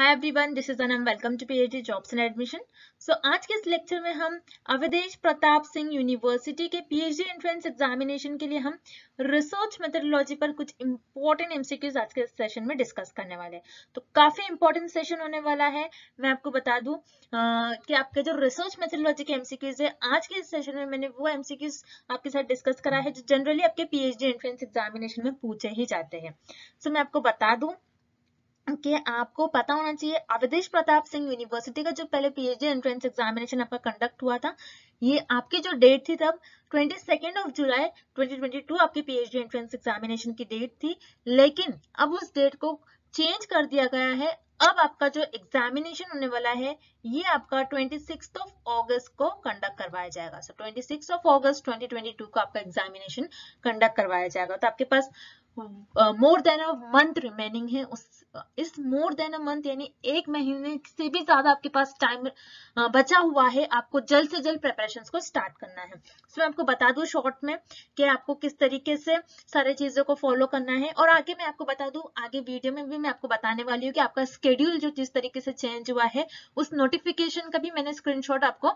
Hi everyone this is Anam welcome to PhD jobs and admission so आज के इस lecture में हम अवधेश प्रताप सिंह यूनिवर्सिटी के पीएचडी एंट्रेंस एग्जामिनेशन के लिए हम रिसर्च मेथडोलॉजी पर कुछ इंपॉर्टेंट एमसीक्यूज आज के सेशन में डिस्कस करने वाले हैं तो काफी इंपॉर्टेंट सेशन होने वाला है मैं आपको बता दूं कि आपके जो रिसर्च मेथडोलॉजी के एमसीक्यूज है आज के सेशन में मैंने वो एमसीक्यूज आपके साथ डिस्कस करा है जो जनरली आपके पीएचडी एंट्रेंस एग्जामिनेशन में पूछे ही जाते हैं सो so, मैं आपको बता दूं कि आपको पता होना चाहिए अवधेश प्रताप सिंह यूनिवर्सिटी का जो पहले पीएचडी एंट्रेंस एग्जामिनेशन आपका कंडक्ट हुआ था ये आपकी जो डेट थी तब 22 ऑफ जुलाई 2022 आपकी पीएचडी एंट्रेंस एग्जामिनेशन की डेट थी लेकिन अब उस डेट को चेंज कर दिया गया है अब आपका जो एग्जामिनेशन होने वाला है ये आपका ट्वेंटी ऑफ ऑगस्ट को कंडक्ट करवाया जाएगा so twenty of August twenty को आपका एग्जामिनेशन कंडक्ट करवाया जाएगा तो आपके पास more than a month remaining है उस इस मोर देन अ मंथ यानी एक महीने से भी ज्यादा आपके पास टाइम बचा हुआ है आपको जल्द से जल्द प्रेपरेशन को स्टार्ट करना है सो मैं आपको बता दू शॉर्ट में कि आपको किस तरीके से सारी चीजों को फॉलो करना है और आगे मैं आपको बता दू आगे वीडियो में भी मैं आपको बताने वाली हूँ कि आपका स्केड्यूल जो जिस तरीके से चेंज हुआ है उस नोटिफिकेशन का भी मैंने स्क्रीन आपको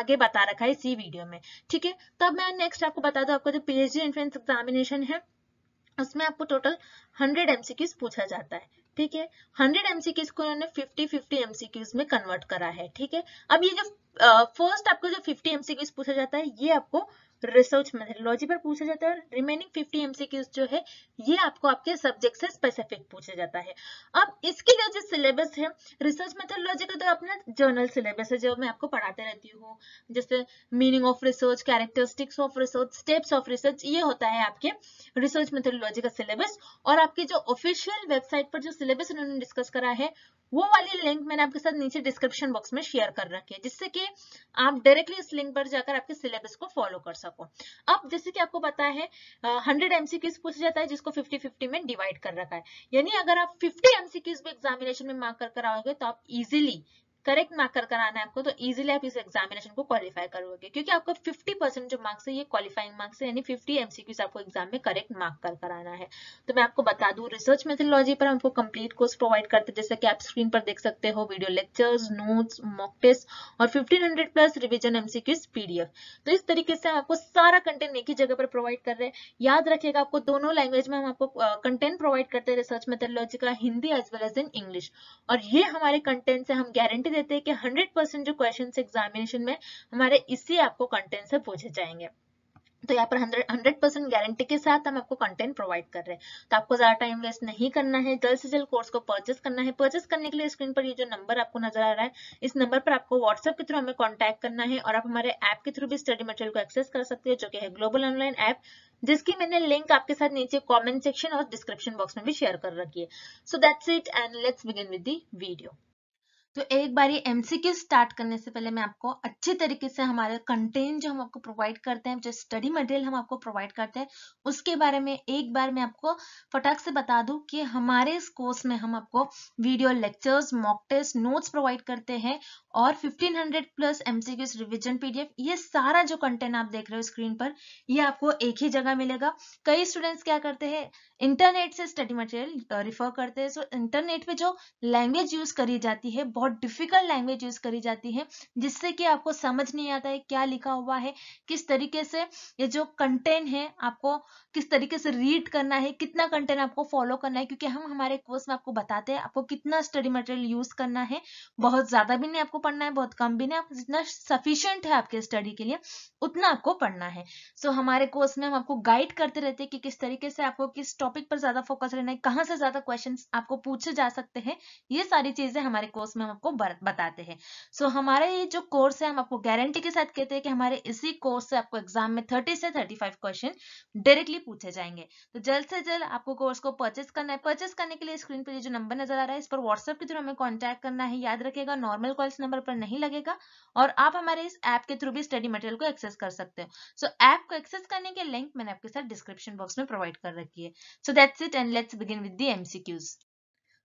आगे बता रखा है इसी वीडियो में ठीक है तब मैं नेक्स्ट आपको बता दू आपका जो पीएचडी एंट्रेंस एग्जामिनेशन है उसमें आपको टोटल हंड्रेड एमसीक्यूज पूछा जाता है ठीक है हंड्रेड एमसीक्यूज को उन्होंने फिफ्टी फिफ्टी एमसीक्यूज में कन्वर्ट करा है ठीक है अब ये जो फर्स्ट आपको जो फिफ्टी एमसीक्यूज पूछा जाता है ये आपको रिसर्च मेथोडोलॉजी पर पूछा जाता है रिमेनिंग फिफ्टी एमसीक्यूज जो है ये आपको आपके सब्जेक्ट से स्पेसिफिक पूछा जाता है अब इसके लिए जो सिलेबस है रिसर्च मेथोडोलॉजी का तो अपना जर्नल सिलेबस है जो मैं आपको पढ़ाते रहती हूँ जैसे meaning of research characteristics of research steps of research ये होता है आपके रिसर्च मेथोडोलॉजी का सिलेबस और आपके जो ऑफिशियल वेबसाइट पर जो सिलेबस उन्होंने डिस्कस करा है वो वाली लिंक मैंने आपके साथ नीचे डिस्क्रिप्शन बॉक्स में शेयर कर रखी है जिससे कि आप डायरेक्टली इस लिंक पर जाकर आपके सिलेबस को फॉलो कर सकते अपॉन अब जैसे कि आपको पता है हंड्रेड एमसीक्यूज पूछा जाता है जिसको फिफ्टी फिफ्टी में डिवाइड कर रखा है यानी अगर आप फिफ्टी एमसीक्यूज भी एग्जामिनेशन में मार्क कर कर आओगे तो आप इजिली करेक्ट मार्क कर कराना है आपको तो इजीली आप इस एग्जामिनेशन को क्वालिफाई करोगे क्योंकि आपको 50 परसेंट जो मार्क्स है ये क्वालिफाइंग मार्क्स है यानी 50 एमसीक्यूज आपको एग्जाम में करेक्ट मार्क कर कराना है तो मैं आपको बता दू रिसर्च मेथोलॉजी पर हमको कंप्लीट कोर्स प्रोवाइड करते हैं जैसे कि आप स्क्रीन पर देख सकते हो video lectures notes mock test और fifteen plus revision MCQs PDF तो इस तरीके से हम आपको सारा कंटेंट एक ही जगह पर प्रोवाइड कर रहे हैं याद रखिएगा आपको दोनों लैंग्वेज में हम आपको कंटेंट प्रोवाइड करते हैं रिसर्च मेथोलॉजी का Hindi as well as in English और ये हमारे कंटेंट से हम गारंटी देते हैं कि 100 परसेंट जो क्वेश्चन एग्जामिनेशन में हमारे इसी आपको कंटेंट से पूछे जाएंगे तो यहाँ पर 100 100 परसेंट गारंटी के साथ हम आपको कंटेंट प्रोवाइड कर रहे हैं तो आपको ज्यादा टाइम वेस्ट नहीं करना है जल्द से जल्द कोर्स को परचेस करना है परचेस करने के लिए स्क्रीन पर ये जो नंबर आपको नजर आ रहा है इस नंबर पर आपको व्हाट्सएप के थ्रू हमें कॉन्टैक्ट करना है और आप हमारे ऐप के थ्रू भी स्टडी मटेरियल को एक्सेस कर सकते हो जो कि है ग्लोबल ऑनलाइन ऐप जिसकी मैंने लिंक आपके साथ नीचे कॉमेंट सेक्शन और डिस्क्रिप्शन बॉक्स में भी शेयर कर रखी है so that's it and let's begin with the video तो एक बार ये एमसीक्यू स्टार्ट करने से पहले मैं आपको अच्छे तरीके से हमारे कंटेंट जो हम आपको प्रोवाइड करते हैं जो स्टडी मटेरियल हम आपको प्रोवाइड करते हैं उसके बारे में एक बार मैं आपको फटाक से बता दूं कि हमारे इस कोर्स में हम आपको video lectures mock test notes provide करते हैं और 1500 प्लस एमसीक्यूज रिविजन पीडीएफ ये सारा जो कंटेंट आप देख रहे हो स्क्रीन पर ये आपको एक ही जगह मिलेगा कई स्टूडेंट्स क्या करते हैं इंटरनेट से स्टडी मटेरियल रिफर करते हैं सो इंटरनेट पे जो लैंग्वेज यूज करी जाती है बहुत बहुत डिफिकल्ट लैंग्वेज यूज करी जाती है जिससे कि आपको समझ नहीं आता है क्या लिखा हुआ है किस तरीके से ये जो कंटेंट है आपको किस तरीके से रीड करना है कितना कंटेंट आपको फॉलो करना है क्योंकि हम हमारे कोर्स में आपको बताते हैं आपको कितना स्टडी मटेरियल यूज करना है बहुत ज्यादा भी नहीं आपको पढ़ना है बहुत कम भी नहीं आप जितना सफिशियंट है आपके स्टडी के लिए उतना आपको पढ़ना है सो so, हमारे कोर्स में हम आपको गाइड करते रहते हैं कि किस तरीके से आपको किस टॉपिक पर ज्यादा फोकस रहना है कहाँ से ज्यादा क्वेश्चन आपको पूछे जा सकते हैं ये सारी चीजें हमारे कोर्स में हम को बताते हैं सो so, हमारा ये जो कोर्स है हम आपको गारंटी के साथ कहते हैं कि हमारे इसी कोर्स से आपको एग्जाम में 30 से 35 क्वेश्चन डायरेक्टली पूछे जाएंगे तो जल्द से जल्द आपको कोर्स को परचेस करना है परचेस करने के लिए स्क्रीन पर जो नंबर नजर आ रहा है इस पर व्हाट्सएप के थ्रू हमें कॉन्टैक्ट करना है याद रखेगा नॉर्मल कॉल्स नंबर पर नहीं लगेगा और आप हमारे इस ऐप के थ्रू भी स्टडी मटेरियल को एक्सेस कर सकते हो सो ऐप को एक्सेस करने के लिंक मैंने आपके साथ डिस्क्रिप्शन बॉक्स में प्रोवाइड कर रखी है so that's it and let's begin with the MCQs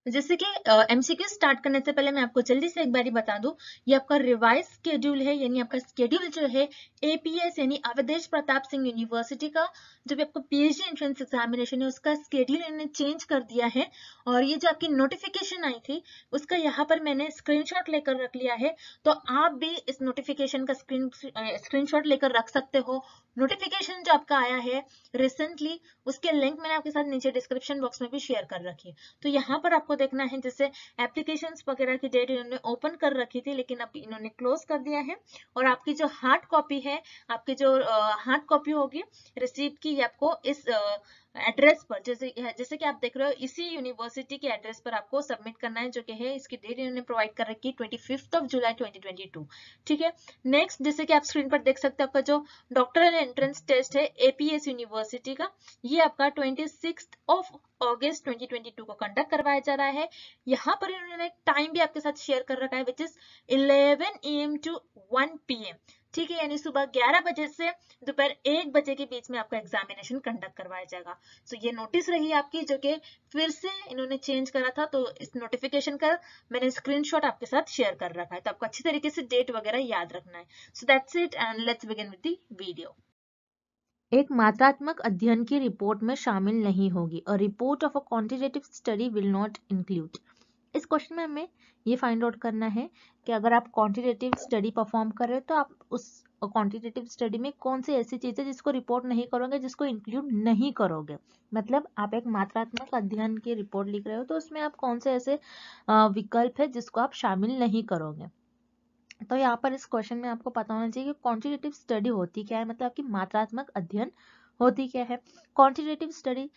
जैसे कि एमसीक्यू स्टार्ट करने से पहले मैं आपको जल्दी से एक बार बता दूं ये आपका रिवाइज स्केड्यूल है यानी आपका स्केड्यूल जो है एपीएस यानी अवधेश प्रताप सिंह यूनिवर्सिटी का जो भी आपको पीएचडी एंट्रेंस एग्जामिनेशन है उसका स्केड्यूल इन्होंने चेंज कर दिया है और ये जो आपकी नोटिफिकेशन आई थी उसका यहाँ पर मैंने स्क्रीन लेकर रख लिया है तो आप भी इस नोटिफिकेशन का स्क्रीन स्क्रीन लेकर रख सकते हो नोटिफिकेशन जो आपका आया है रिसेंटली उसके लिंक मैंने आपके साथ नीचे डिस्क्रिप्शन बॉक्स में भी शेयर कर रखी है तो यहाँ पर आपको देखना है जैसे एप्लीकेशन वगैरह की डेट इन्होंने ओपन कर रखी थी लेकिन अब इन्होंने क्लोज कर दिया है और आपकी जो हार्ड कॉपी है आपकी जो हार्ड कॉपी होगी रिसीप्ट की आपको इस एड्रेस पर जैसे जैसे कि आप देख रहे हो इसी यूनिवर्सिटी के एड्रेस पर आपको सबमिट करना है जो कि है इसकी डेट इन्होंने प्रोवाइड कर रखी twenty fifth of July twenty twenty two ठीक है नेक्स्ट जैसे कि आप स्क्रीन पर देख सकते हो आपका जो डॉक्टरल एंट्रेंस टेस्ट है एपीएस यूनिवर्सिटी का ये आपका ट्वेंटी ऑफ ऑगस्ट 2022 को कंडक्ट करवाया जा रहा है यहाँ पर इन्होंने टाइम भी आपके साथ शेयर कर रखा है which is eleven AM to one PM ठीक है यानी सुबह 11 बजे से दोपहर एक बजे के बीच में आपका एग्जामिनेशन कंडक्ट करवाया जाएगा सो so, ये नोटिस रही आपकी जो कि फिर से इन्होंने चेंज करा था तो इस नोटिफिकेशन का मैंने स्क्रीनशॉट आपके साथ शेयर कर रखा है तो आपको अच्छी तरीके से डेट वगैरह याद रखना है so that's it and let's begin with दीडियो वीडियो एक मात्रात्मक अध्ययन की रिपोर्ट में शामिल नहीं होगी और report of a quantitative study will not include इस क्वेश्चन में हमें ये फाइंड आउट करना है कि अगर आप क्वांटिटेटिव स्टडी परफॉर्म कर रहे हो तो आप उस क्वांटिटेटिव स्टडी में कौन सी ऐसी चीज़ें जिसको रिपोर्ट नहीं करोगे जिसको इंक्लूड नहीं करोगे मतलब आप एक मात्रात्मक अध्ययन की रिपोर्ट लिख रहे हो तो उसमें आप कौन से ऐसे विकल्प है जिसको आप शामिल नहीं करोगे तो यहाँ पर इस क्वेश्चन में आपको पता होना चाहिए कि क्वांटिटेटिव स्टडी होती क्या है मतलब आपकी मात्रात्मक अध्ययन होती क्या है क्वांटिटेटिव स्टडी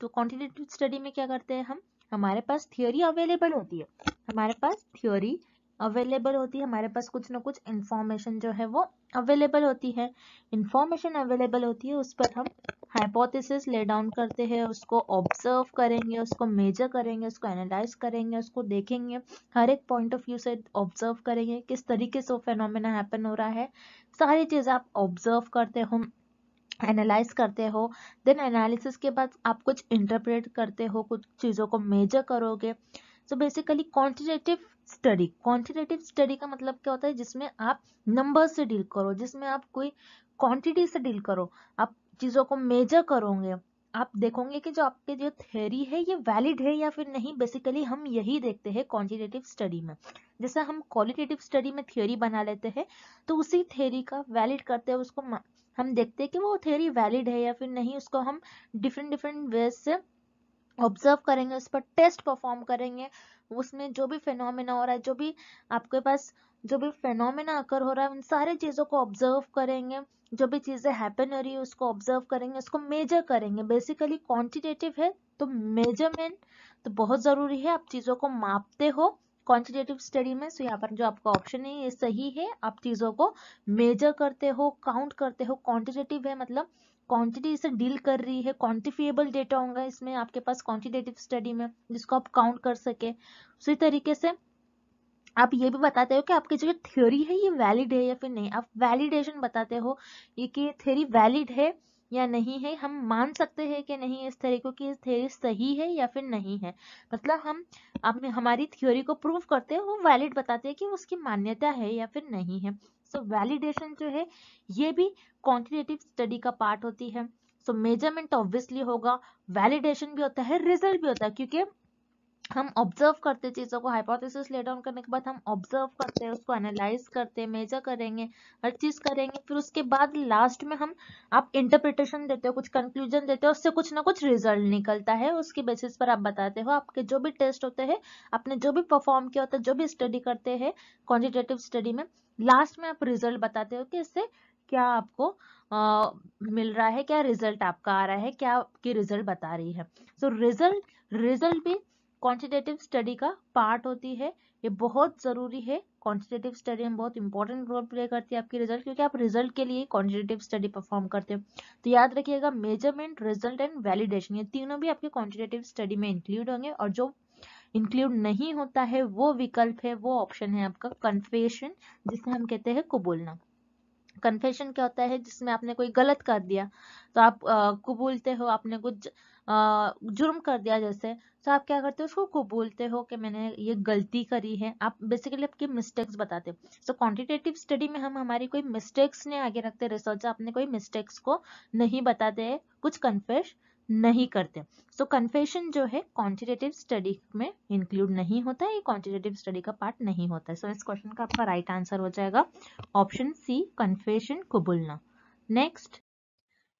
तो क्वांटिटेटिव स्टडी में क्या करते हैं हम हमारे पास थियोरी अवेलेबल होती है हमारे पास थियोरी अवेलेबल होती है हमारे पास कुछ ना कुछ इंफॉर्मेशन जो है वो अवेलेबल होती है इंफॉर्मेशन अवेलेबल होती है उस पर हम हाइपोथेसिस ले डाउन करते हैं उसको ऑब्जर्व करेंगे उसको मेजर करेंगे उसको एनालाइज करेंगे उसको देखेंगे हर एक पॉइंट ऑफ व्यू से ऑब्जर्व करेंगे किस तरीके से वो फेनोमेना हैपन हो रहा है सारी चीज़ आप ऑब्जर्व करते हो एनालाइज करते हो देन एनालिसिस के बाद आप कुछ इंटरप्रेट करते हो कुछ चीज़ों को मेजर करोगे so basically quantitative study quantitative study का मतलब क्या होता है जिसमें आप नंबर से डील करो जिसमें आप कोई क्वान्टिटी से डील करो आप चीज़ों को मेजर करोगे आप देखोगे कि जो आपके जो थेरी है ये वैलिड है या फिर नहीं बेसिकली हम यही देखते हैं क्वांटिटेटिव स्टडी में जैसा हम क्वालिटेटिव स्टडी में थ्योरी बना लेते हैं तो उसी थ्योरी का वैलिड करते हैं उसको हम देखते हैं कि वो थेरी वैलिड है या फिर नहीं उसको हम डिफरेंट डिफरेंट वे से ऑब्जर्व करेंगे उस पर टेस्ट परफॉर्म करेंगे उसमें जो भी फेनोमेना हो रहा है जो भी आपके पास जो भी फेनोमेना अकर हो रहा है उन सारे चीज़ों को ऑब्जर्व करेंगे जो भी चीज़ें हैपन हो रही है उसको ऑब्जर्व करेंगे उसको मेजर करेंगे बेसिकली क्वांटिटेटिव है तो मेजरमेंट तो बहुत ज़रूरी है आप चीज़ों को मापते हो क्वान्टिटेटिव स्टडी में सो यहाँ पर जो आपका ऑप्शन है ये सही है आप चीज़ों को मेजर करते हो काउंट करते हो क्वान्टिटेटिव है मतलब क्वांटिटी से डील कर रही है क्वांटिफिएबल डेटा होगा इसमें आपके पास क्वांटिटेटिव स्टडी में जिसको आप काउंट कर सके उसी तरीके से आप ये भी बताते हो कि आपकी जो थ्योरी है ये वैलिड है या फिर नहीं आप वैलिडेशन बताते हो ये कि थ्योरी वैलिड है या नहीं है हम मान सकते हैं कि नहीं इस थ्योरी को कि इस थ्योरी सही है या फिर नहीं है मतलब हम अपने हमारी थ्योरी को प्रूव करते हैं वो वैलिड बताते हैं कि उसकी मान्यता है या फिर नहीं है सो so, वैलिडेशन जो है ये भी क्वान्टिटेटिव स्टडी का पार्ट होती है सो मेजरमेंट ऑब्वियसली होगा वैलिडेशन भी होता है रिजल्ट भी होता है क्योंकि हम ऑब्जर्व करते चीज़ों को हाइपोथेसिस ले डाउन करने के बाद हम ऑब्जर्व करते हैं उसको एनालाइज करते हैं मेजर करेंगे हर चीज़ करेंगे फिर उसके बाद लास्ट में हम आप इंटरप्रिटेशन देते हो कुछ कंक्लूजन देते हो उससे कुछ ना कुछ रिजल्ट निकलता है उसके बेसिस पर आप बताते हो आपके जो भी टेस्ट होते हैं आपने जो भी परफॉर्म किया होता है जो भी स्टडी करते हैं क्वान्टिटेटिव स्टडी में लास्ट में आप रिजल्ट बताते हो कि इससे क्या आपको आ, मिल रहा है क्या रिजल्ट आपका आ रहा है क्या आपकी रिजल्ट बता रही है सो रिजल्ट रिजल्ट भी क्वांटिटेटिव स्टडी का पार्ट होती है ये बहुत ज़रूरी है क्वांटिटेटिव स्टडी में बहुत इंपॉर्टेंट रोल प्ले करती है आपकी रिजल्ट क्योंकि आप रिजल्ट के लिए क्वांटिटेटिव स्टडी परफॉर्म करते हो तो याद रखिएगा मेजरमेंट रिजल्ट एंड वैलिडेशन ये तीनों भी आपके क्वांटिटेटिव स्टडी में इंक्लूड होंगे और जो इंक्लूड नहीं होता है वो विकल्प है वो ऑप्शन है आपका कन्फेशन जिसे हम कहते हैं कबूलना कन्फेशन क्या होता है जिसमें आपने कोई गलत कर दिया तो आप कबूलते हो आपने कुछ जुर्म कर दिया जैसे तो आप क्या करते हो उसको कबूलते हो कि मैंने ये गलती करी है आप बेसिकली आपकी मिस्टेक्स बताते हो सो क्वान्टिटेटिव स्टडी में हम हमारी कोई मिस्टेक्स ने आगे रखते रिसर्च आपने कोई मिस्टेक्स को नहीं बताते कुछ कन्फेश नहीं करते सो so, कन्फेशन जो है क्वान्टिटेटिव स्टडी में इंक्लूड नहीं होता है ये क्वान्टिटेटिव स्टडी का पार्ट नहीं होता है सो so, इस क्वेश्चन का आपका राइट right आंसर हो जाएगा ऑप्शन सी कन्फेशन कबूलना next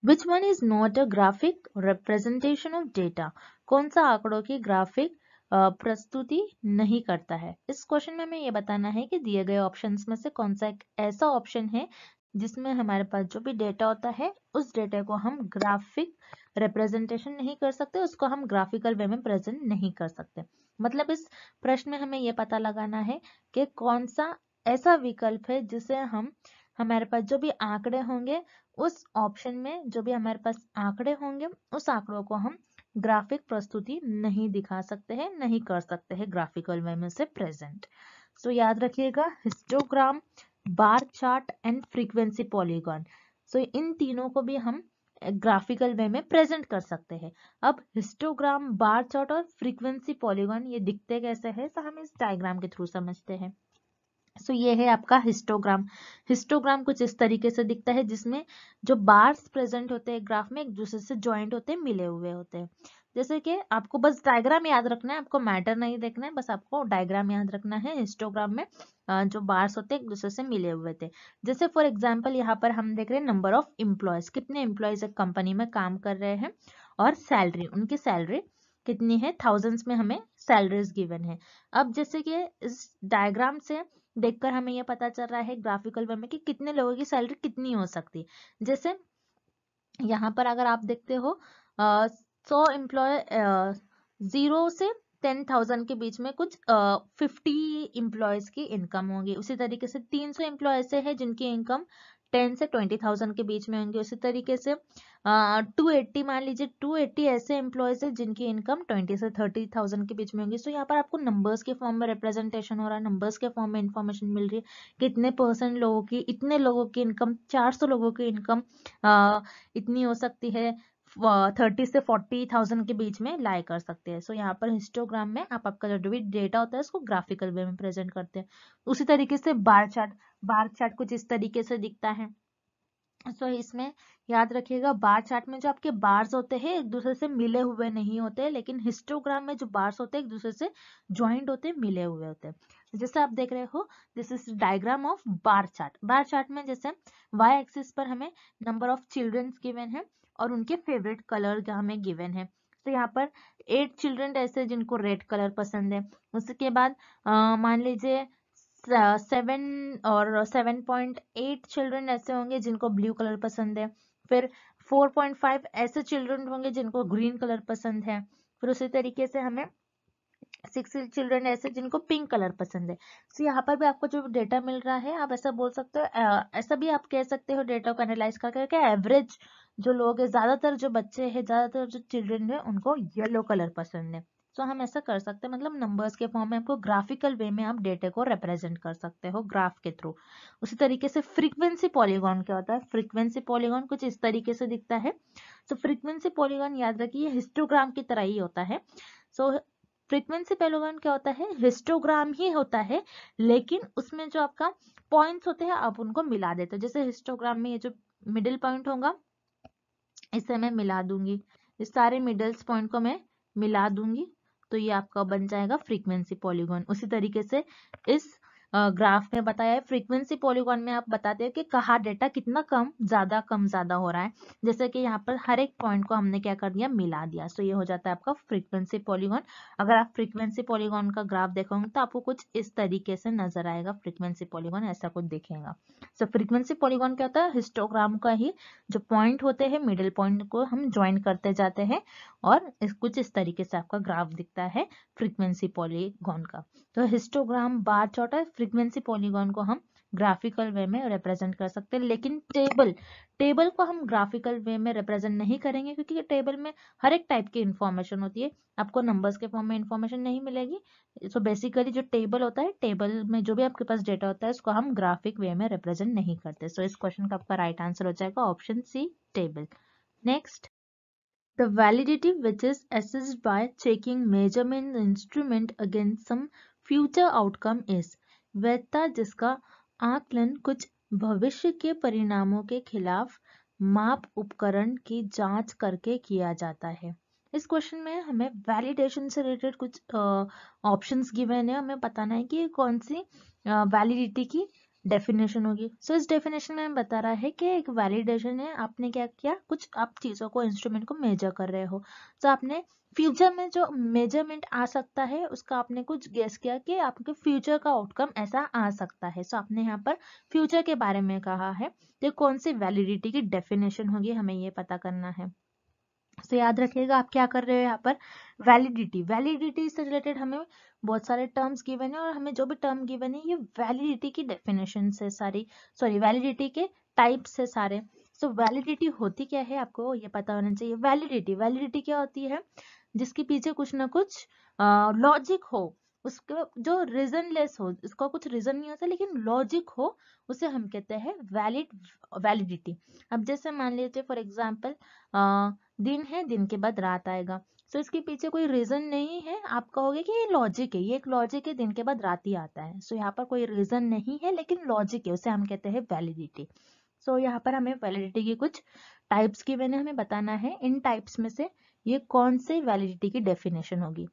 which one is not a graphic representation of data कौन सा आंकड़ों की ग्राफिक प्रस्तुति नहीं करता है इस क्वेश्चन में हमें यह बताना है कि दिए गए ऑप्शंस में से कौन सा एक ऐसा ऑप्शन है जिसमें हमारे पास जो भी डेटा होता है उस डेटा को हम ग्राफिक रिप्रेजेंटेशन नहीं कर सकते उसको हम ग्राफिकल वे में प्रेजेंट नहीं कर सकते मतलब इस प्रश्न में हमें यह पता लगाना है कि कौन सा ऐसा विकल्प है जिसे हम हमारे पास जो भी आंकड़े होंगे उस ऑप्शन में जो भी हमारे पास आंकड़े होंगे उस आंकड़ों को हम ग्राफिक प्रस्तुति नहीं दिखा सकते हैं नहीं कर सकते हैं ग्राफिकल वे में से प्रेजेंट सो so, याद रखिएगा histogram bar chart and frequency polygon so इन तीनों को भी हम ग्राफिकल वे में प्रेजेंट कर सकते हैं अब हिस्टोग्राम बार चार्ट और फ्रीक्वेंसी पॉलीगॉन ये दिखते कैसे हैं तो हम इस डायग्राम के थ्रू समझते हैं सो so, ये है आपका हिस्टोग्राम हिस्टोग्राम कुछ इस तरीके से दिखता है जिसमें जो बार्स प्रेजेंट होते हैं ग्राफ में एक दूसरे से ज्वाइंट होते हैं मिले हुए होते हैं जैसे कि आपको बस डायग्राम याद रखना है आपको मैटर नहीं देखना है बस आपको डायग्राम याद रखना है हिस्टोग्राम में जो बार्स होते हैं एक दूसरे से मिले हुए थे जैसे फॉर एग्जाम्पल यहाँ पर हम देख रहे हैं नंबर ऑफ एम्प्लॉयज कितने एम्प्लॉयज एक कंपनी में काम कर रहे हैं और सैलरी उनकी सैलरी कितनी है थाउजेंड्स में हमें सैलरीज गिवन है अब जैसे कि इस डायग्राम से देखकर हमें यह पता चल रहा है ग्राफिकल वे में कि कितने लोगों की सैलरी कितनी हो सकती है जैसे यहाँ पर अगर आप देखते हो आ, सौ एम्प्लॉय जीरो से टेन थाउजेंड के बीच में कुछ फिफ्टी एम्प्लॉयज की इनकम होगी उसी तरीके से तीन सौ ऐसे है जिनकी इनकम टेन से ट्वेंटी थाउजेंड के बीच में होंगे उसी तरीके से टू एट्टी मान लीजिए टू एट्टी ऐसे एम्प्लॉयज है जिनकी इनकम ट्वेंटी से थर्टी थाउजेंड के बीच में होंगी सो यहाँ पर आपको नंबर्स के फॉर्म में रिप्रेजेंटेशन हो रहा है नंबर्स के फॉर्म में इन्फॉर्मेशन मिल रही है कितने परसेंट लोगों की इतने लोगों की इनकम चार सौ लोगों की इनकम इतनी हो सकती है थर्टी से फोर्टी थाउजेंड के बीच में लाइ कर सकते हैं सो so, यहाँ पर हिस्टोग्राम में आप आपका जो भी डेटा होता है उसको ग्राफिकल वे में प्रेजेंट करते हैं उसी तरीके से बार चार्ट बार चार्ट कुछ इस तरीके से दिखता है सो so, इसमें याद रखिएगा बार चार्ट में जो आपके बार्स होते हैं एक दूसरे से मिले हुए नहीं होते लेकिन हिस्टोग्राम में जो बार्स होते हैं एक दूसरे से ज्वाइंट होते मिले हुए होते हैं जैसे आप देख रहे हो this is diagram of bar chart bar chart में जैसे वाई एक्सिस पर हमें नंबर ऑफ चिल्ड्रंस गिवेन है और उनके फेवरेट कलर हमें गिवन है तो यहाँ पर एट चिल्ड्रन ऐसे जिनको रेड कलर पसंद है उसके बाद मान लीजिए सेवन और सेवन पॉइंट एट चिल्ड्रन ऐसे होंगे जिनको ब्लू कलर पसंद है फिर फोर पॉइंट फाइव ऐसे चिल्ड्रन होंगे जिनको ग्रीन कलर पसंद है फिर उसी तरीके से हमें सिक्स चिल्ड्रन ऐसे जिनको पिंक कलर पसंद है सो so, यहाँ पर भी आपको जो डेटा मिल रहा है आप ऐसा बोल सकते हो ऐसा भी आप कह सकते हो डेटा को एनालाइज करके एवरेज जो लोग हैं ज़्यादातर जो बच्चे हैं ज़्यादातर जो चिल्ड्रन है उनको येलो कलर पसंद है सो so, हम ऐसा कर सकते हैं मतलब नंबर्स के फॉर्म में आपको ग्राफिकल वे में आप डेटे को रिप्रेजेंट कर सकते हो ग्राफ के थ्रू उसी तरीके से फ्रीक्वेंसी पॉलीगॉन क्या होता है फ्रीक्वेंसी पॉलीगॉन कुछ इस तरीके से दिखता है सो फ्रीक्वेंसी पॉलीगॉन याद रखिए हिस्टोग्राम की तरह ही होता है सो so, फ्रीक्वेंसी पेलोवन क्या होता है हिस्टोग्राम ही होता है लेकिन उसमें जो आपका पॉइंट्स होते हैं आप उनको मिला देते हो जैसे हिस्टोग्राम में ये जो मिडिल पॉइंट होगा इसे मैं मिला दूंगी इस सारे मिडल्स पॉइंट को मैं मिला दूंगी तो ये आपका बन जाएगा फ्रीक्वेंसी पॉलीगोन उसी तरीके से इस ग्राफ में बताया है फ्रीक्वेंसी पॉलीगॉन में आप बताते हो कि कहा डेटा कितना कम ज्यादा कम ज्यादा हो रहा है जैसे कि यहाँ पर हर एक पॉइंट को हमने क्या कर दिया मिला दिया सो ये हो जाता है आपका फ्रीक्वेंसी पॉलीगॉन अगर आप फ्रीक्वेंसी पॉलीगॉन का ग्राफ देखोगे तो आपको कुछ इस तरीके से नजर आएगा फ्रीक्वेंसी पॉलीगॉन ऐसा कुछ देखेगा सो फ्रीक्वेंसी पॉलीगॉन क्या होता है हिस्टोग्राम का ही जो पॉइंट होते हैं मिडिल पॉइंट को हम ज्वाइन करते जाते हैं और कुछ इस तरीके से आपका ग्राफ दिखता है फ्रीक्वेंसी पॉलीगॉन का तो हिस्टोग्राम बार चौटा फ्रीक्वेंसी पॉलीगॉन को हम ग्राफिकल वे में रिप्रेजेंट कर सकते हैं लेकिन टेबल टेबल को हम ग्राफिकल वे में रिप्रेजेंट नहीं करेंगे क्योंकि टेबल में हर एक टाइप की इन्फॉर्मेशन होती है आपको नंबर्स के फॉर्म में इन्फॉर्मेशन नहीं मिलेगी सो so बेसिकली जो टेबल होता है टेबल में जो भी आपके पास डेटा होता है उसको हम ग्राफिक वे में रिप्रेजेंट नहीं करते सो so इस क्वेश्चन का आपका राइट आंसर हो जाएगा option C table next the validity which is assessed by checking measurement instrument against some future outcome is वैधता जिसका आकलन कुछ भविष्य के परिणामों के खिलाफ माप उपकरण की जांच करके किया जाता है इस क्वेश्चन में हमें वैलिडेशन से रिलेटेड कुछ ऑप्शंस गिवन है हमें बताना है कि कौन सी वैलिडिटी की डेफिनेशन होगी सो so, इस डेफिनेशन में हम बता रहा है कि एक वैलिडेशन है आपने क्या किया कुछ आप चीज़ों को इंस्ट्रूमेंट को मेजर कर रहे हो तो so, आपने फ्यूचर में जो मेजरमेंट आ सकता है उसका आपने कुछ गेस किया कि आपके फ्यूचर का आउटकम ऐसा आ सकता है सो so, आपने यहाँ पर फ्यूचर के बारे में कहा है तो कौन सी वैलिडिटी की डेफिनेशन होगी हमें ये पता करना है सो so, याद रखिएगा आप क्या कर रहे हो यहाँ पर वैलिडिटी वैलिडिटी से रिलेटेड हमें बहुत सारे टर्म्स गिवन है और हमें जो भी टर्म गिवन है ये वैलिडिटी की डेफिनेशन से सारी सॉरी वैलिडिटी के टाइप से सारे सो so, वैलिडिटी होती क्या है आपको ये पता होना चाहिए वैलिडिटी वैलिडिटी क्या होती है जिसके पीछे कुछ ना कुछ लॉजिक हो उसका जो रीजनलेस हो उसका कुछ रीजन नहीं होता लेकिन लॉजिक हो उसे हम कहते हैं वैलिड वैलिडिटी अब जैसे मान लीजिए फॉर एग्जाम्पल दिन है दिन के बाद रात आएगा सो तो इसके पीछे कोई रीजन नहीं है आप कहोगे कि ये लॉजिक है ये एक लॉजिक है दिन के बाद रात ही आता है सो so, यहाँ पर कोई रीजन नहीं है लेकिन लॉजिक है उसे हम कहते हैं वैलिडिटी सो so, यहाँ पर हमें वैलिडिटी की कुछ टाइप्स की मैंने हमें बताना है इन टाइप्स में से ये कौन से वैलिडिटी की डेफिनेशन होगी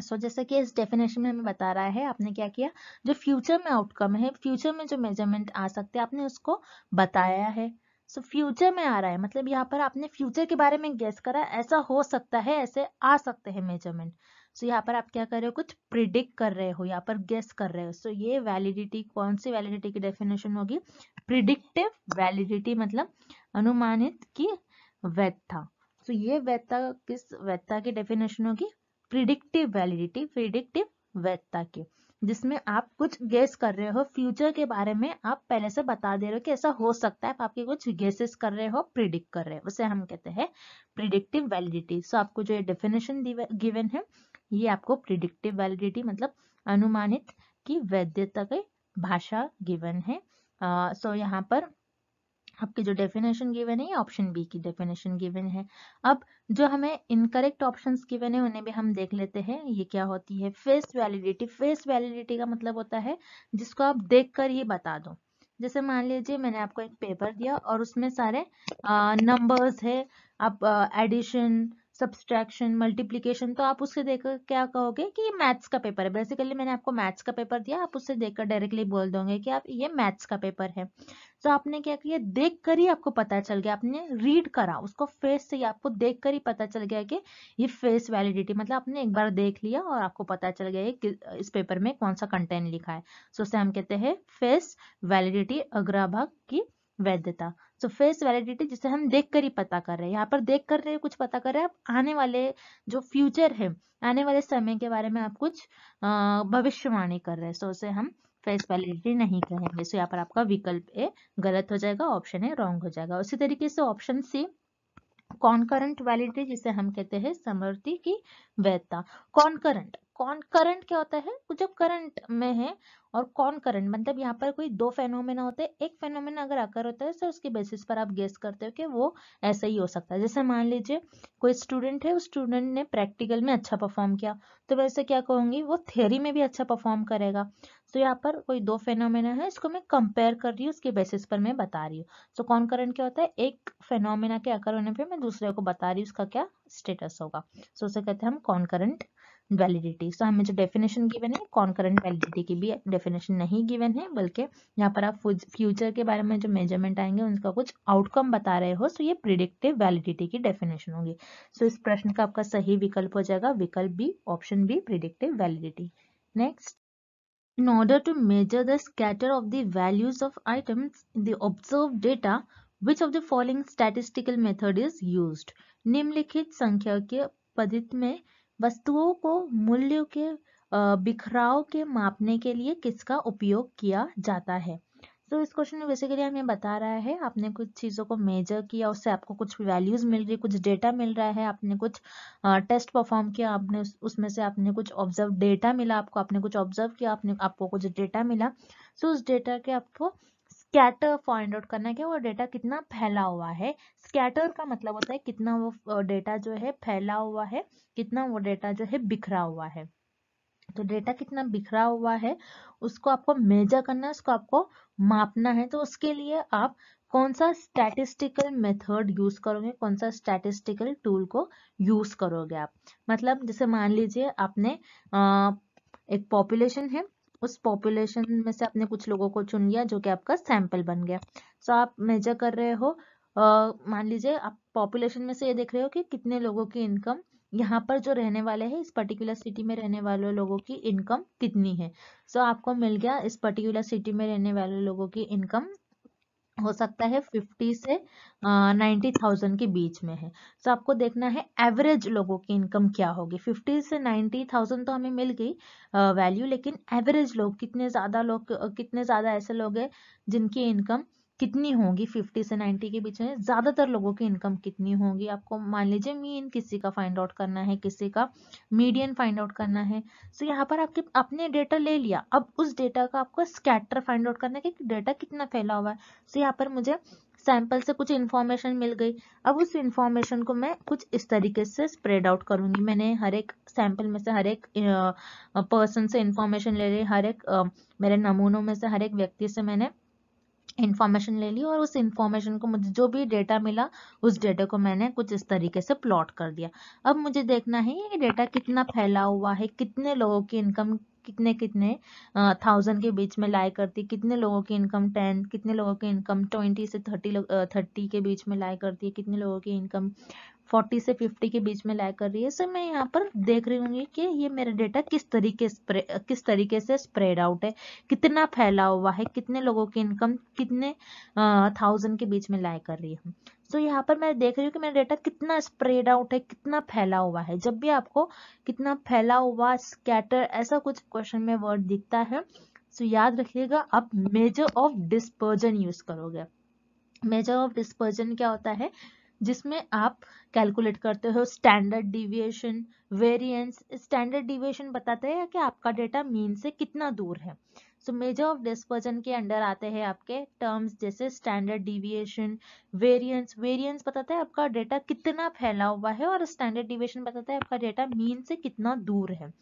सो so, जैसा कि इस डेफिनेशन में हमें बता रहा है आपने क्या किया जो फ्यूचर में आउटकम है फ्यूचर में जो मेजरमेंट आ सकते हैं आपने उसको बताया है सो so, फ्यूचर में आ रहा है मतलब यहाँ पर आपने फ्यूचर के बारे में गेस करा ऐसा हो सकता है ऐसे आ सकते हैं मेजरमेंट सो so, यहाँ पर आप क्या कर रहे हो कुछ प्रिडिक्ट कर रहे हो यहाँ पर गेस कर रहे हो सो so, ये वैलिडिटी कौन सी वैलिडिटी की डेफिनेशन होगी प्रिडिक्टिव वैलिडिटी मतलब अनुमानित की वैधता था सो तो ये वैधता किस वैधता की डेफिनेशन होगी प्रिडिक्टिव वैलिडिटी प्रिडिक्टिव वैधता की जिसमें आप कुछ गेस कर रहे हो फ्यूचर के बारे में आप पहले से बता दे रहे हो कि ऐसा हो सकता है आप आपके कुछ गेसेस कर रहे हो प्रिडिक्ट कर रहे हो उसे हम कहते हैं प्रिडिक्टिव वैलिडिटी सो आपको जो ये डेफिनेशन गिवन है ये आपको प्रिडिक्टिव वैलिडिटी मतलब अनुमानित की वैधता की भाषा गिवन है सो uh, so यहाँ पर आपकी जो डेफिनेशन गिवन है ऑप्शन बी की डेफिनेशन गिवन है अब जो हमें इनकरेक्ट ऑप्शंस गिवन है उन्हें भी हम देख लेते हैं ये क्या होती है फेस वैलिडिटी फेस वैलिडिटी का मतलब होता है जिसको आप देखकर ही बता दो जैसे मान लीजिए मैंने आपको एक पेपर दिया और उसमें सारे नंबर्स है आप एडिशन सब्सट्रैक्शन मल्टीप्लीकेशन तो आप उससे देखकर क्या कहोगे कि ये मैथ्स का पेपर है बेसिकली मैंने आपको मैथ्स का पेपर दिया आप उससे देखकर डायरेक्टली बोल दोगे कि आप ये मैथ्स का पेपर है तो आपने क्या किया देख कर ही आपको पता चल गया आपने रीड करा उसको फेस से ही आपको देख कर ही पता चल गया कि ये फेस वैलिडिटी मतलब आपने एक बार देख लिया और आपको पता चल गया कि इस पेपर में कौन सा कंटेंट लिखा है सो so, उसे हम कहते हैं फेस वैलिडिटी अग्राभाग की वैधता सो फेस वैलिडिटी जिसे हम देख कर ही पता कर रहे हैं यहाँ पर देख कर रहे कुछ पता कर रहे हैं आप आने वाले जो फ्यूचर है आने वाले समय के बारे में आप कुछ भविष्यवाणी कर रहे हैं सो उसे हम फेस वैलिडिटी नहीं कहेंगे सो यहाँ पर आपका विकल्प ए गलत हो जाएगा ऑप्शन ए रॉन्ग हो जाएगा उसी तरीके से ऑप्शन सी कॉन्करेंट वैलिडिटी जिसे हम कहते हैं समृद्धि की वैधता कॉन्करेंट करंट क्या होता है जो करंट में है और कौन करंट मतलब यहाँ पर कोई दो फेनोमेना होते हैं एक फेनोमेना अगर आकर होता है तो उसके बेसिस पर आप गेस करते हो कि वो ऐसा ही हो सकता है जैसे मान लीजिए कोई स्टूडेंट है उस स्टूडेंट ने प्रैक्टिकल में अच्छा परफॉर्म किया तो वैसे क्या कहूँगी वो थ्योरी में भी अच्छा परफॉर्म करेगा तो यहाँ पर कोई दो फेनोमेना है इसको मैं कंपेयर कर रही हूँ उसके बेसिस पर मैं बता रही हूँ तो कौन करंट क्या होता है एक फेनोमेना के आकर होने पर मैं दूसरे को बता रही हूँ उसका क्या स्टेटस होगा सो तो उसे कहते हैं हम कौन करंट वैलिडिटी सो हमें जो डेफिनेशन गिवन है कॉन्करेंट वैलिडिटी की भी डेफिनेशन नहीं गिवन है बल्कि यहाँ पर आप फ्यूचर के बारे में जो मेजरमेंट आएंगे उनका कुछ आउटकम बता रहे हो सो तो ये प्रिडिक्टिव वैलिडिटी की डेफिनेशन होगी सो इस प्रश्न का आपका सही विकल्प हो जाएगा विकल्प B option B predictive validity next In order to measure the scatter of the values of items, the observed data, which of the following statistical method is used? निम्नलिखित संख्या के पदित में वस्तुओं को मूल्य के बिखराव के मापने के लिए किसका उपयोग किया जाता है तो इस क्वेश्चन में बेसिकली हमें बता रहा है आपने कुछ चीज़ों को मेजर किया उससे आपको कुछ वैल्यूज़ मिल रही कुछ डेटा मिल रहा है आपने कुछ टेस्ट परफॉर्म किया आपने उसमें से आपने कुछ ऑब्जर्व डेटा मिला आपको आपने कुछ ऑब्जर्व किया आपने आपको कुछ डेटा मिला सो उस डेटा के आपको स्कैटर फाइंड आउट करना है कि वो डेटा कितना फैला हुआ है स्कैटर का मतलब होता है कितना वो डेटा जो है फैला हुआ है कितना वो डेटा जो है बिखरा हुआ है तो डेटा कितना बिखरा हुआ है उसको आपको मेजर करना है उसको आपको मापना है तो उसके लिए आप कौन सा स्टैटिस्टिकल मेथड यूज करोगे कौन सा स्टैटिस्टिकल टूल को यूज करोगे आप मतलब जैसे मान लीजिए आपने आ, एक पॉपुलेशन है उस पॉपुलेशन में से आपने कुछ लोगों को चुन लिया जो कि आपका सैंपल बन गया सो so, आप मेजर कर रहे हो मान लीजिए आप पॉपुलेशन में से ये देख रहे हो कि कितने लोगों की इनकम यहाँ पर जो रहने वाले हैं इस पर्टिकुलर सिटी में रहने वाले लोगों की इनकम कितनी है सो so, आपको मिल गया इस पर्टिकुलर सिटी में रहने वाले लोगों की इनकम हो सकता है फिफ्टी से नाइन्टी थाउजेंड के बीच में है सो so, आपको देखना है एवरेज लोगों की इनकम क्या होगी फिफ्टी से नाइन्टी थाउजेंड तो हमें मिल गई वैल्यू लेकिन एवरेज लोग कितने ज़्यादा लोग कितने ज़्यादा ऐसे लोग हैं जिनकी इनकम कितनी होंगी 50 से 90 के बीच में ज़्यादातर लोगों की इनकम कितनी होगी आपको मान लीजिए मीन किसी का फाइंड आउट करना है किसी का मीडियन फाइंड आउट करना है सो so, यहाँ पर आपके अपने डेटा ले लिया अब उस डेटा का आपको स्कैटर फाइंड आउट करना है कि डेटा कितना फैला हुआ है सो so, यहाँ पर मुझे सैंपल से कुछ इन्फॉर्मेशन मिल गई अब उस इन्फॉर्मेशन को मैं कुछ इस तरीके से स्प्रेड आउट करूंगी मैंने हर एक सैंपल में से हर एक पर्सन से इन्फॉर्मेशन ले रही हर एक मेरे नमूनों में से हर एक व्यक्ति से मैंने इन्फॉर्मेशन ले ली और उस इन्फॉर्मेशन को मुझे जो भी डेटा मिला उस डेटा को मैंने कुछ इस तरीके से प्लॉट कर दिया अब मुझे देखना है ये डेटा कितना फैला हुआ है कितने लोगों की इनकम कितने कितने थाउजेंड के बीच में लाई करती कितने लोगों की इनकम टेन कितने लोगों की इनकम ट्वेंटी से थर्टी थर्टी के बीच में लाई करती है कितने लोगों की इनकम फोर्टी से फिफ्टी के बीच में लाइक कर रही है सो मैं यहाँ पर देख रही हूँ कि ये मेरा डेटा किस तरीके किस तरीके से स्प्रेड आउट है कितना फैला हुआ है कितने लोगों की इनकम कितने थाउजेंड के बीच में लाइक कर रही है सो so, यहाँ पर मैं देख रही हूँ कि मेरा डेटा कितना स्प्रेड आउट है कितना फैला हुआ है जब भी आपको कितना फैला हुआ स्कैटर ऐसा कुछ क्वेश्चन में वर्ड दिखता है सो so, याद रखिएगा आप मेजर ऑफ डिस्पर्जन यूज करोगे मेजर ऑफ डिस्पर्जन क्या होता है जिसमें आप कैलकुलेट करते हो standard deviation variance standard deviation बताते हैं कि आपका डेटा मीन से कितना दूर है सो मेजर ऑफ डिस्पर्जन के अंडर आते हैं आपके टर्म्स जैसे स्टैंडर्ड डिविएशन वेरिएंस वेरिएंस बताता है आपका डेटा कितना फैला हुआ है और स्टैंडर्ड डिविएशन बताता है आपका डेटा मीन से कितना दूर है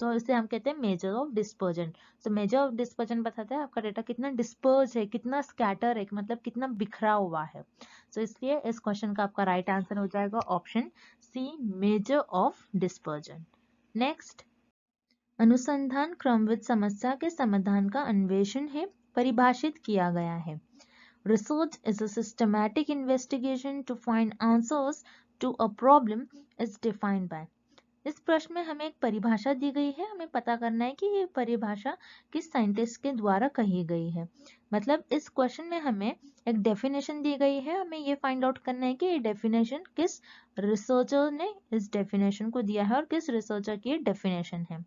सो तो so, इसे हम कहते हैं measure of dispersion so measure of dispersion बताता है आपका डेटा कितना डिस्पर्ज है कितना स्कैटर है मतलब कितना बिखरा हुआ है सो so, इसलिए इस क्वेश्चन का आपका राइट right आंसर हो जाएगा option C measure of dispersion next अनुसंधान क्रमविद समस्या के समाधान का अन्वेषण है परिभाषित किया गया है research is a systematic investigation to find answers to a problem is defined by इस प्रश्न में हमें एक परिभाषा दी गई है हमें पता करना है कि ये परिभाषा किस साइंटिस्ट के द्वारा कही गई है मतलब इस क्वेश्चन में हमें एक डेफिनेशन दी गई है हमें ये फाइंड आउट करना है कि ये डेफिनेशन किस रिसर्चर ने इस डेफिनेशन को दिया है और किस रिसर्चर की डेफिनेशन है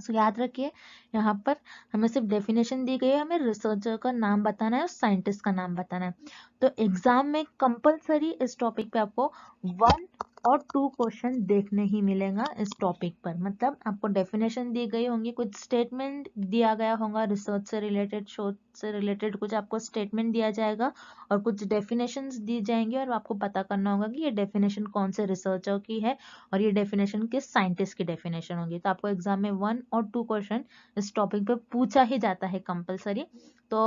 सो so, याद रखिए यहाँ पर हमें सिर्फ डेफिनेशन दी गई है हमें रिसर्चर का नाम बताना है और साइंटिस्ट का नाम बताना है तो एग्जाम में कंपलसरी इस टॉपिक पे आपको वन और टू क्वेश्चन देखने ही मिलेगा इस टॉपिक पर मतलब आपको डेफिनेशन दी गई होंगी कुछ स्टेटमेंट दिया गया होगा रिसर्च से रिलेटेड शोध से रिलेटेड कुछ आपको स्टेटमेंट दिया जाएगा और कुछ डेफिनेशन दी जाएंगे और आपको पता करना होगा कि ये डेफिनेशन कौन से रिसर्चर की है और ये डेफिनेशन किस साइंटिस्ट की डेफिनेशन होगी तो आपको एग्जाम में वन और टू क्वेश्चन इस टॉपिक पर पूछा ही जाता है कंपल्सरी तो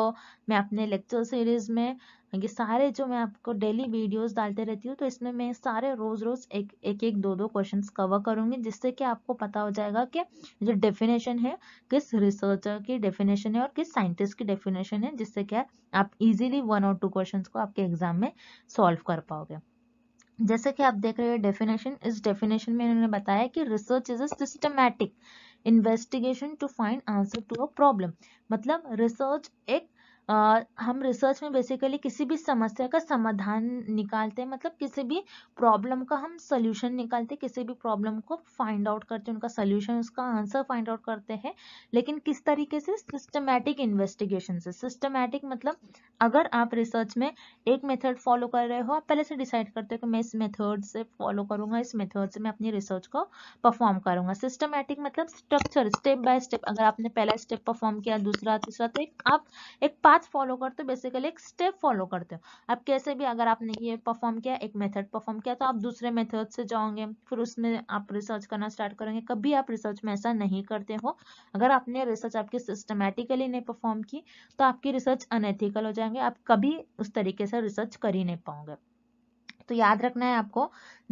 मैं अपने लेक्चर सीरीज़ में ये सारे जो मैं आपको डेली वीडियोस डालते रहती हूँ तो इसमें मैं सारे रोज़ रोज़ एक एक एक दो दो क्वेश्चंस कवर करूंगी जिससे कि आपको पता हो जाएगा कि जो डेफिनेशन है किस रिसर्चर की डेफिनेशन है और किस साइंटिस्ट की डेफिनेशन एक्सप्लेनेशन है जिससे क्या है आप इजीली वन और टू क्वेश्चंस को आपके एग्जाम में सॉल्व कर पाओगे जैसे कि आप देख रहे हो डेफिनेशन इस डेफिनेशन में इन्होंने बताया कि research is a systematic investigation to find answer to a problem मतलब रिसर्च एक आ, हम रिसर्च में बेसिकली किसी भी समस्या का समाधान निकालते हैं मतलब किसी भी प्रॉब्लम का हम सोल्यूशन निकालते हैं किसी भी प्रॉब्लम को फाइंड आउट करते हैं उनका सोल्यूशन उसका आंसर फाइंड आउट करते हैं लेकिन किस तरीके से सिस्टमैटिक इन्वेस्टिगेशन से सिस्टमैटिक मतलब अगर आप रिसर्च में एक मेथड फॉलो कर रहे हो आप पहले से डिसाइड करते हो कि मैं इस मेथड से फॉलो करूंगा इस मेथड से मैं अपनी रिसर्च को परफॉर्म करूंगा सिस्टमैटिक मतलब स्ट्रक्चर स्टेप बाय स्टेप अगर आपने पहला स्टेप परफॉर्म किया दूसरा तीसरा तो एक आप एक पाथ पाथ फॉलो करते हो बेसिकली एक स्टेप फॉलो करते हो अब कैसे भी अगर आपने ये परफॉर्म किया एक मेथड परफॉर्म किया तो आप दूसरे मेथड से जाओगे फिर उसमें आप रिसर्च करना स्टार्ट करेंगे कभी आप रिसर्च में ऐसा नहीं करते हो अगर आपने रिसर्च आपकी सिस्टमेटिकली नहीं परफॉर्म की तो आपकी रिसर्च अनएथिकल हो जाएंगे आप कभी उस तरीके से रिसर्च कर ही नहीं पाओगे तो याद रखना है आपको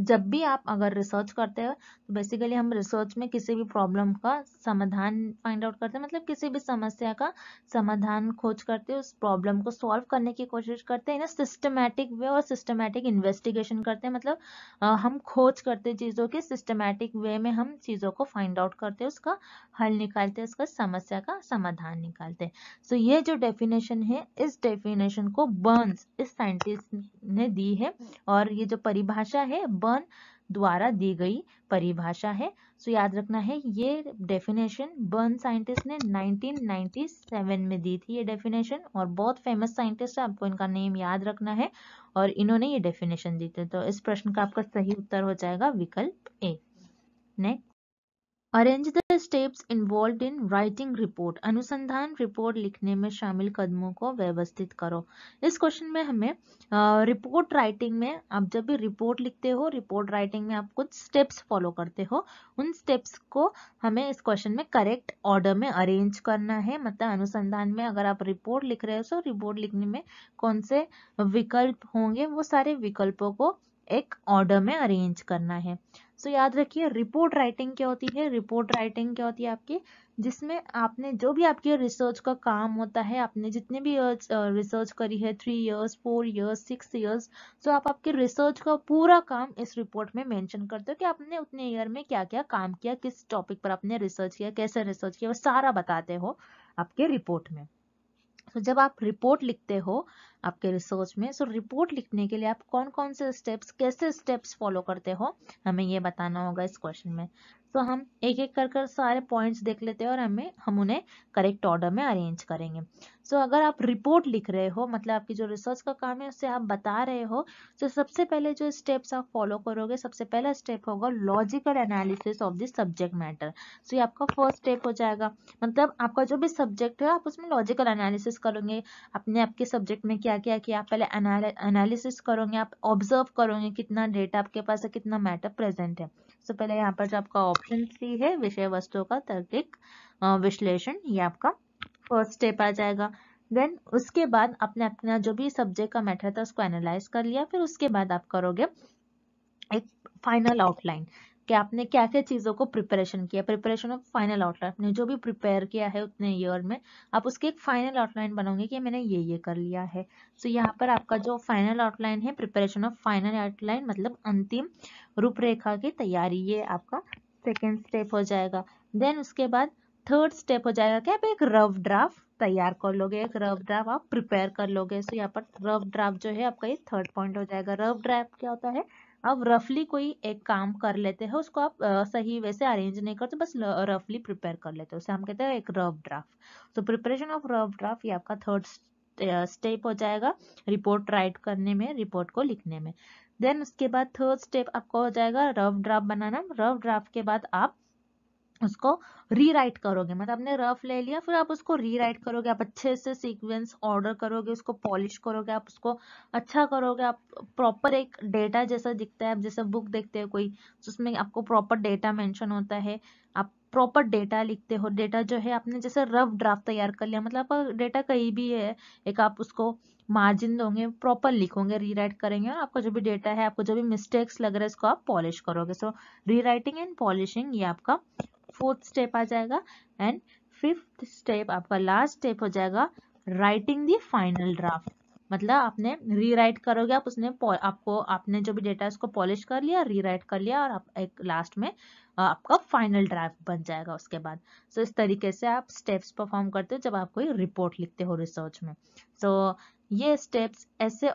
जब भी आप अगर रिसर्च करते हो तो बेसिकली हम रिसर्च में किसी भी प्रॉब्लम का समाधान फाइंड आउट करते हैं मतलब किसी भी समस्या का समाधान खोज करते हैं उस प्रॉब्लम को सॉल्व करने की कोशिश करते हैं ना सिस्टमैटिक वे और सिस्टमैटिक इन्वेस्टिगेशन करते हैं मतलब हम खोज करते चीज़ों की सिस्टमैटिक वे में हम चीज़ों को फाइंड आउट करते हैं उसका हल निकालते हैं उसका समस्या का समाधान निकालते हैं सो so, ये जो डेफिनेशन है इस डेफिनेशन को बर्न्स इस साइंटिस्ट ने दी है और और ये जो परिभाषा है बर्न द्वारा दी गई परिभाषा है सो याद रखना है ये डेफिनेशन बर्न साइंटिस्ट ने 1997 में दी थी ये डेफिनेशन और बहुत फेमस साइंटिस्ट है आपको इनका नेम याद रखना है और इन्होंने ये डेफिनेशन दी थी तो इस प्रश्न का आपका सही उत्तर हो जाएगा विकल्प A next arrange the steps involve in writing report अनुसंधान रिपोर्ट लिखने में शामिल कदमों को व्यवस्थित करो इस क्वेश्चन में हमें रिपोर्ट राइटिंग में आप जब भी रिपोर्ट लिखते हो रिपोर्ट राइटिंग में आप कुछ स्टेप्स फॉलो करते हो उन स्टेप्स को हमें इस क्वेश्चन में करेक्ट ऑर्डर में अरेंज करना है मतलब अनुसंधान में अगर आप रिपोर्ट लिख रहे हो तो रिपोर्ट लिखने में कौन से विकल्प होंगे वो सारे विकल्पों को एक ऑर्डर में अरेंज करना है सो so, याद रखिए रिपोर्ट राइटिंग क्या होती है रिपोर्ट राइटिंग क्या होती है आपकी जिसमें आपने जो भी आपके रिसर्च का काम होता है आपने जितने भी रिसर्च करी है three years four years six years so आप आपके रिसर्च का पूरा काम इस रिपोर्ट में मेंशन करते हो कि आपने उतने ईयर में क्या क्या काम किया किस टॉपिक पर आपने रिसर्च किया कैसे रिसर्च किया वो सारा बताते हो आपके रिपोर्ट में तो जब आप रिपोर्ट लिखते हो आपके रिसर्च में सो रिपोर्ट लिखने के लिए आप कौन कौन से स्टेप्स कैसे स्टेप्स फॉलो करते हो हमें ये बताना होगा इस क्वेश्चन में तो हम एक एक कर कर सारे पॉइंट्स देख लेते हैं और हमें हम उन्हें करेक्ट ऑर्डर में अरेंज करेंगे सो तो so, अगर आप रिपोर्ट लिख रहे हो मतलब आपकी जो रिसर्च का काम है उससे आप बता रहे हो तो सबसे पहले जो स्टेप्स आप फॉलो करोगे सबसे पहला स्टेप होगा logical analysis of this subject matter so ये आपका फर्स्ट स्टेप हो जाएगा मतलब आपका जो भी सब्जेक्ट है आप उसमें लॉजिकल एनालिसिस करोगे अपने आपके सब्जेक्ट में क्या क्या किया पहले एनालिसिस करोगे आप ऑब्जर्व करोगे कितना डेटा आपके पास है कितना मैटर प्रेजेंट है सो पहले यहाँ पर जो आपका ऑप्शन सी है विषय वस्तुओं का तर्क विश्लेषण ये आपका फर्स्ट स्टेप आ जाएगा देन उसके बाद आपने अपना जो भी सब्जेक्ट का मैटर था उसको एनालाइज कर लिया फिर उसके बाद आप करोगे एक फाइनल आउटलाइन कि आपने क्या क्या चीज़ों को प्रिपरेशन किया प्रिपरेशन ऑफ फाइनल आउटलाइन आपने जो भी प्रिपेयर किया है उतने ईयर में आप उसके एक फाइनल आउटलाइन बनाओगे कि मैंने ये ये कर लिया है सो so, यहाँ पर आपका जो फाइनल आउटलाइन है प्रिपरेशन ऑफ फाइनल आउटलाइन मतलब अंतिम रूपरेखा की तैयारी ये आपका सेकेंड स्टेप हो जाएगा देन उसके बाद थर्ड स्टेप हो जाएगा कि आप एक रफ ड्राफ्ट तैयार कर लोगे एक रफ ड्राफ्ट आप प्रिपेयर कर लोगे सो यहाँ पर रफ ड्राफ्ट जो है आपका ये थर्ड पॉइंट हो जाएगा रफ ड्राफ्ट क्या होता है आप रफली कोई एक काम कर लेते हैं उसको आप सही वैसे अरेंज नहीं करते बस रफली प्रिपेयर कर लेते हैं उसे हम कहते हैं एक रफ ड्राफ्ट तो प्रिपरेशन ऑफ रफ ड्राफ्ट ये आपका थर्ड स्टेप हो जाएगा रिपोर्ट राइट करने में रिपोर्ट को लिखने में देन उसके बाद थर्ड स्टेप आपका हो जाएगा रफ ड्राफ्ट बनाना रफ ड्राफ्ट के बाद आप उसको रीराइट करोगे मतलब आपने रफ ले लिया फिर आप उसको रीराइट करोगे आप अच्छे से सीक्वेंस ऑर्डर करोगे उसको पॉलिश करोगे आप उसको अच्छा करोगे आप प्रॉपर एक डेटा जैसा दिखता है आप जैसे बुक देखते हो कोई उसमें आपको प्रॉपर डेटा मेंशन होता है आप प्रॉपर डेटा लिखते हो डेटा जो है आपने जैसे रफ ड्राफ्ट तैयार कर लिया मतलब आपका डेटा कहीं भी है एक आप उसको मार्जिन दोगे प्रॉपर लिखोगे रीराइट करेंगे और आपका जो भी डेटा है आपको जो भी मिस्टेक्स लग रहा है उसको आप पॉलिश करोगे सो रीराइटिंग एंड पॉलिशिंग ये आपका फोर्थ स्टेप आ जाएगा एंड फिफ्थ स्टेप आपका लास्ट स्टेप हो जाएगा राइटिंग दी फाइनल ड्राफ्ट मतलब आपने रीराइट करोगे आप उसने आपको आपने जो भी डेटा उसको पॉलिश कर लिया रीराइट कर लिया और आप एक लास्ट में आपका फाइनल ड्राफ्ट बन जाएगा उसके बाद सो so, इस तरीके से आप स्टेप्स परफॉर्म करते हो जब आप कोई रिपोर्ट लिखते हो रिसर्च में सो so, ये स्टेप्स ऐसे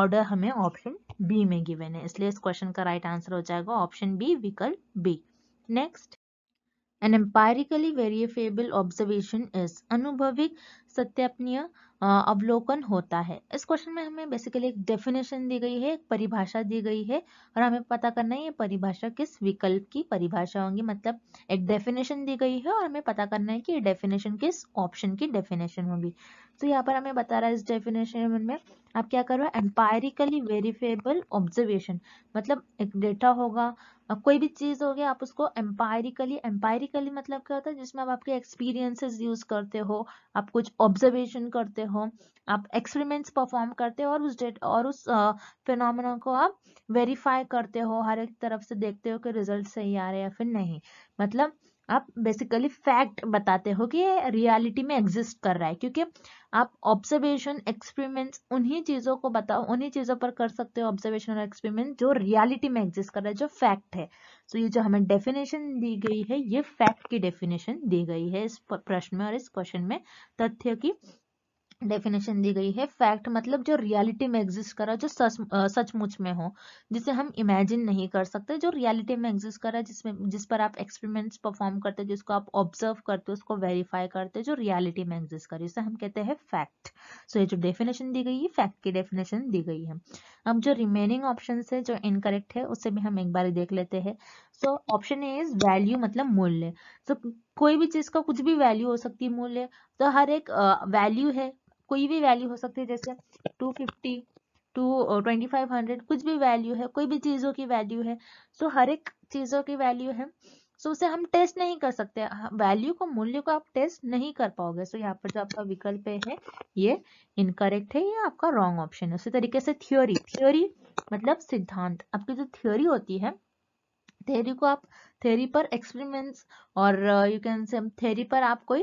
ऑर्डर हमें ऑप्शन बी में गिवेन है इसलिए इस क्वेश्चन का राइट right आंसर हो जाएगा ऑप्शन बी विकल्प B next An empirically verifiable observation is अनुभविक सत्यापनीय अवलोकन होता है इस क्वेश्चन में हमें बेसिकली एक डेफिनेशन दी गई है एक परिभाषा दी गई है और हमें पता करना है ये परिभाषा किस विकल्प की परिभाषा होंगी मतलब एक डेफिनेशन दी गई है और हमें पता करना है कि ये डेफिनेशन किस ऑप्शन की डेफिनेशन होगी तो यहाँ पर हमें बता रहा है इस डेफिनेशन में आप क्या कर रहे एम्पायरिकली वेरीफेबल ऑब्जर्वेशन मतलब एक डेटा होगा कोई भी चीज़ होगी आप उसको एम्पायरिकली एम्पायरिकली मतलब क्या होता है जिसमें आप आपके एक्सपीरियंसेस यूज करते हो आप कुछ ऑब्जर्वेशन करते हो आप एक्सपेरिमेंट्स परफॉर्म करते हो और उस डेट और उस फिनोमेना को आप वेरीफाई करते हो हर एक तरफ से देखते हो कि रिजल्ट सही आ रहे हैं या फिर नहीं मतलब आप बेसिकली फैक्ट बताते हो कि ये रियलिटी में एग्जिस्ट कर रहा है क्योंकि आप ऑब्जर्वेशन एक्सपेरिमेंट्स उन्हीं चीज़ों को बताओ उन्हीं चीज़ों पर कर सकते हो ऑब्जर्वेशन और एक्सपेरिमेंट जो रियलिटी में एग्जिस्ट कर रहा है जो फैक्ट है सो so, ये जो हमें डेफिनेशन दी गई है ये फैक्ट की डेफिनेशन दी गई है इस प्रश्न में और इस क्वेश्चन में तथ्य की डेफिनेशन दी गई है फैक्ट मतलब जो रियलिटी में एग्जिस्ट करा जो सच सचमुच में हो जिसे हम इमेजिन नहीं कर सकते जो रियलिटी में एग्जिस्ट है जिसमें जिस पर आप एक्सपेरिमेंट्स परफॉर्म करते हो जिसको आप ऑब्जर्व करते हो उसको वेरीफाई करते हो जो रियलिटी में एग्जिस्ट करे जिसे हम कहते हैं फैक्ट सो ये जो डेफिनेशन दी गई है फैक्ट की डेफिनेशन दी गई है अब जो रिमेनिंग ऑप्शन है जो इनकरेक्ट है उसे भी हम एक बार देख लेते हैं so option A is value मतलब मूल्य सो so, कोई भी चीज़ का कुछ भी वैल्यू हो सकती है मूल्य तो हर एक वैल्यू है कोई भी वैल्यू हो सकती है जैसे two fifty to twenty five hundred कुछ भी वैल्यू है कोई भी चीज़ों की वैल्यू है सो हर एक चीज़ों की वैल्यू है सो उसे हम टेस्ट नहीं कर सकते वैल्यू हाँ, को मूल्य को आप टेस्ट नहीं कर पाओगे सो यहाँ पर जो आपका विकल्प है ये इनकरेक्ट है या आपका रॉन्ग ऑप्शन है उसी तरीके से थ्योरी थ्योरी मतलब सिद्धांत आपकी जो थ्योरी होती है थेरी को आप थेरी पर एक्सपेरिमेंट्स और यू कैन से थेरी पर आप कोई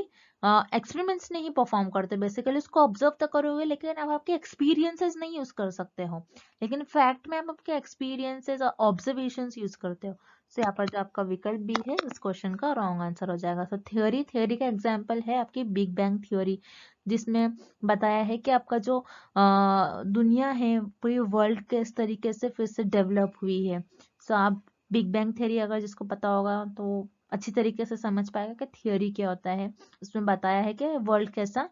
एक्सपेरिमेंट्स uh, नहीं परफॉर्म करते बेसिकली उसको ऑब्जर्व तो करोगे लेकिन आप आपके एक्सपीरियंसेस नहीं यूज कर सकते हो लेकिन फैक्ट में आप आपके एक्सपीरियंसेस और ऑब्जर्वेशन यूज करते हो सो यहाँ पर जो आपका विकल्प भी है इस क्वेश्चन का रॉन्ग आंसर हो जाएगा सो थ्योरी थ्योरी का एग्जाम्पल है आपकी बिग बैंग थ्योरी जिसमें बताया है कि आपका जो आ, uh, दुनिया है पूरी वर्ल्ड के इस तरीके से फिर से डेवलप हुई है सो so, आप बिग बैंग थ्योरी अगर जिसको पता होगा तो अच्छी तरीके से समझ पाएगा कि थियोरी क्या होता है उसमें बताया है कि वर्ल्ड कैसा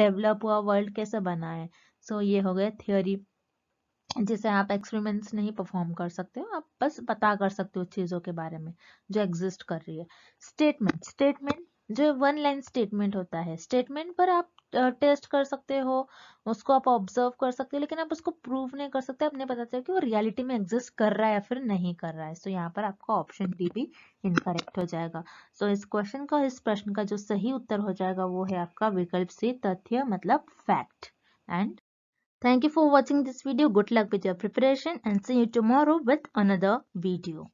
डेवलप हुआ वर्ल्ड कैसा बना है सो so, ये हो गया थियोरी जैसे आप एक्सपेरिमेंट्स नहीं परफॉर्म कर सकते हो आप बस पता कर सकते हो चीज़ों के बारे में जो एग्जिस्ट कर रही है स्टेटमेंट स्टेटमेंट जो वन लाइन स्टेटमेंट होता है स्टेटमेंट पर आप टेस्ट कर सकते हो उसको आप ऑब्जर्व कर सकते हो लेकिन आप उसको प्रूव नहीं कर सकते आप नहीं पता सकते कि वो रियलिटी में एग्जिस्ट कर रहा है या फिर नहीं कर रहा है सो so, यहाँ पर आपका ऑप्शन डी भी इनकरेक्ट हो जाएगा सो so, इस क्वेश्चन का इस प्रश्न का जो सही उत्तर हो जाएगा वो है आपका विकल्प से तथ्य मतलब fact and thank you for watching this video good luck with your preparation and see you tomorrow with another video